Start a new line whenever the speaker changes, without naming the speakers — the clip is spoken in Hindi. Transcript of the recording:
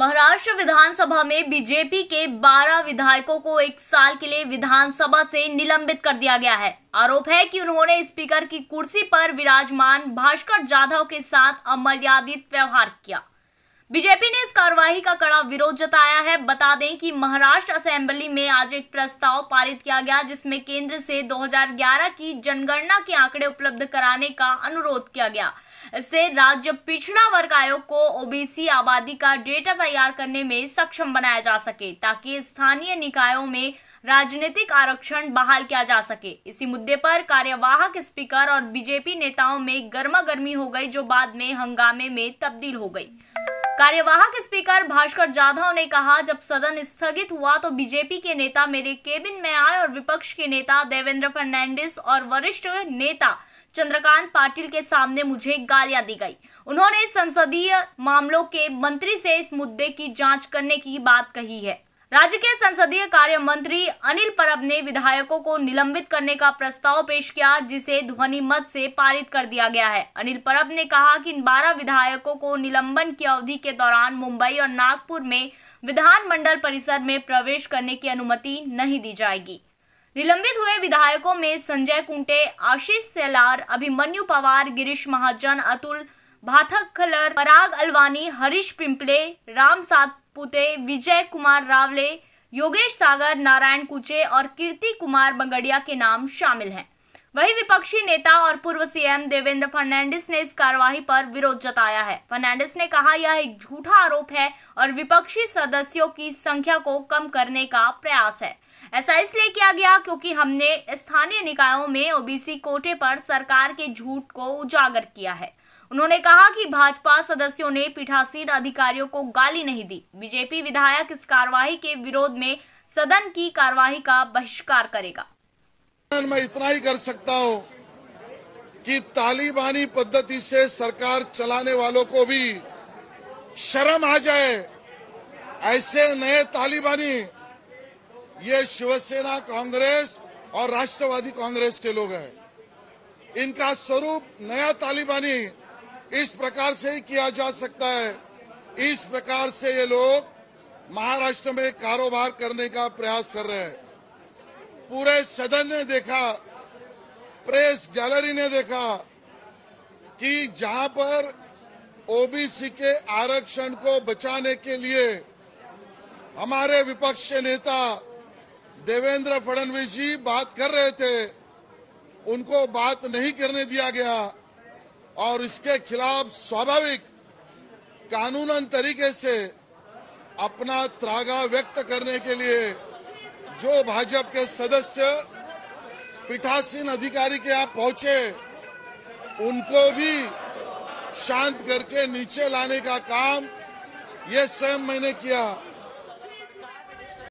महाराष्ट्र विधानसभा में बीजेपी के 12 विधायकों को एक साल के लिए विधानसभा से निलंबित कर दिया गया है आरोप है कि उन्होंने स्पीकर की कुर्सी पर विराजमान भास्कर जाधव के साथ अमर्यादित व्यवहार किया बीजेपी ने इस कार्यवाही का कड़ा विरोध जताया है बता दें कि महाराष्ट्र असेंबली में आज एक प्रस्ताव पारित किया गया जिसमें केंद्र से 2011 की जनगणना के आंकड़े उपलब्ध कराने का अनुरोध किया गया इससे राज्य पिछड़ा वर्ग आयोग को ओबीसी आबादी का डेटा तैयार करने में सक्षम बनाया जा सके ताकि स्थानीय निकायों में राजनीतिक आरक्षण बहाल किया जा सके इसी मुद्दे पर कार्यवाहक स्पीकर और बीजेपी नेताओं में गर्मा गर्मी हो गई जो बाद में हंगामे में तब्दील हो गई कार्यवाहक स्पीकर भास्कर जाधव ने कहा जब सदन स्थगित हुआ तो बीजेपी के नेता मेरे केबिन में आए और विपक्ष के नेता देवेंद्र फर्नांडिस और वरिष्ठ नेता चंद्रकांत पाटिल के सामने मुझे गालियां दी गई उन्होंने संसदीय मामलों के मंत्री से इस मुद्दे की जांच करने की बात कही है राज्य के संसदीय कार्य मंत्री अनिल परब ने विधायकों को निलंबित करने का प्रस्ताव पेश किया जिसे ध्वनि मत से पारित कर दिया गया है अनिल परब ने कहा कि इन बारह विधायकों को निलंबन की अवधि के दौरान मुंबई और नागपुर में विधानमंडल परिसर में प्रवेश करने की अनुमति नहीं दी जाएगी निलंबित हुए विधायकों में संजय कुंटे आशीष सेलार अभिमन्यु पवार गिरीश महाजन अतुल भाथखलर पराग अलवानी हरीश पिंपले राम सात पुते विजय कुमार रावले योगेश सागर नारायण कुचे और कीर्ति कुमार बंगड़िया के नाम शामिल हैं वहीं विपक्षी नेता और पूर्व सीएम देवेंद्र फर्नांडिस ने इस कार्यवाही पर विरोध जताया है फर्नांडिस ने कहा यह एक झूठा आरोप है और विपक्षी सदस्यों की संख्या को कम करने का प्रयास है ऐसा इसलिए किया गया क्योंकि हमने स्थानीय निकायों में ओबीसी कोटे पर सरकार के झूठ को उजागर किया है उन्होंने कहा कि भाजपा सदस्यों ने पीठासीन अधिकारियों को गाली नहीं दी बीजेपी विधायक इस कार्यवाही के विरोध में सदन की कार्यवाही का बहिष्कार करेगा
मैं इतना ही कर सकता हूँ कि तालिबानी पद्धति से सरकार चलाने वालों को भी शर्म आ जाए ऐसे नए तालिबानी ये शिवसेना कांग्रेस और राष्ट्रवादी कांग्रेस के लोग हैं इनका स्वरूप नया तालिबानी इस प्रकार से ही किया जा सकता है इस प्रकार से ये लोग महाराष्ट्र में कारोबार करने का प्रयास कर रहे हैं पूरे सदन ने देखा प्रेस गैलरी ने देखा कि जहां पर ओबीसी के आरक्षण को बचाने के लिए हमारे विपक्ष के नेता देवेंद्र फडणवीस जी बात कर रहे थे उनको बात नहीं करने दिया गया और इसके खिलाफ स्वाभाविक कानूनन तरीके से अपना त्रागा व्यक्त करने के लिए जो भाजपा के सदस्य पीठासीन अधिकारी के यहां पहुंचे उनको भी शांत करके नीचे लाने का काम ये स्वयं मैंने किया